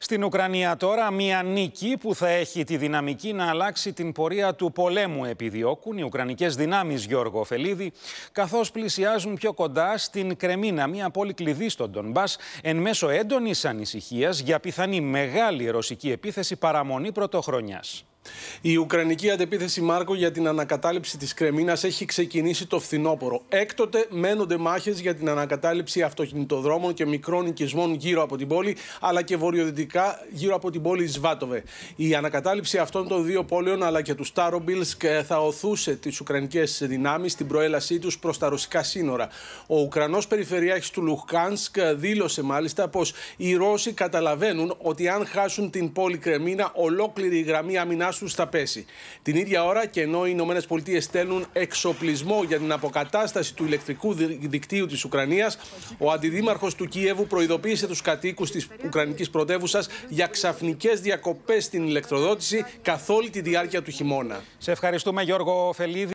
Στην Ουκρανία τώρα μια νίκη που θα έχει τη δυναμική να αλλάξει την πορεία του πολέμου επιδιώκουν οι Ουκρανικές δυνάμεις Γιώργο Φελίδη καθώς πλησιάζουν πιο κοντά στην Κρεμίνα, μια πόλη κλειδί στον Τονμπάς, εν μέσω έντονης ανησυχίας για πιθανή μεγάλη ρωσική επίθεση παραμονή πρωτοχρονιάς. Η Ουκρανική αντεπίθεση Μάρκο για την ανακατάληψη της Κρεμίνας έχει ξεκινήσει το φθινόπωρο. Έκτοτε μένονται μάχες για την ανακατάληψη αυτοκινητοδρόμων και μικρών οικισμών γύρω από την πόλη, αλλά και βορειοδυτικά γύρω από την πόλη Σβάτοβε. Η ανακατάληψη αυτών των δύο πόλεων αλλά και του Στάρομπιλσκ ε, θα οθούσε τις Ουκρανικές δυνάμεις στην προέλασή τους προς τα ρωσικά σύνορα. Ο Ουκρανός Περιφερειάρχης του Λουχκάνσκ ε, δήλωσε μάλιστα πως οι Ρώσοι καταλαβαίνουν ότι αν χάσουν την πόλη Κρεμίνα, ολόκληρη η γραμμή αμυνάς του θα πέσει. Την ίδια ώρα και ενώ οι Ηνωμένες Πολιτείες στέλνουν εξοπλισμό για την αποκατάσταση του ηλεκτρικού δικτύου της Ουκρανίας, ο αντιδήμαρχος του Κίεβου προειδοποίησε τους κατοίκους της Ουκρανικής πρωτεύουσας για ξαφνικές διακοπές στην ηλεκτροδότηση καθ' όλη τη διάρκεια του χειμώνα. Σε ευχαριστούμε, Γιώργο Φελίδη.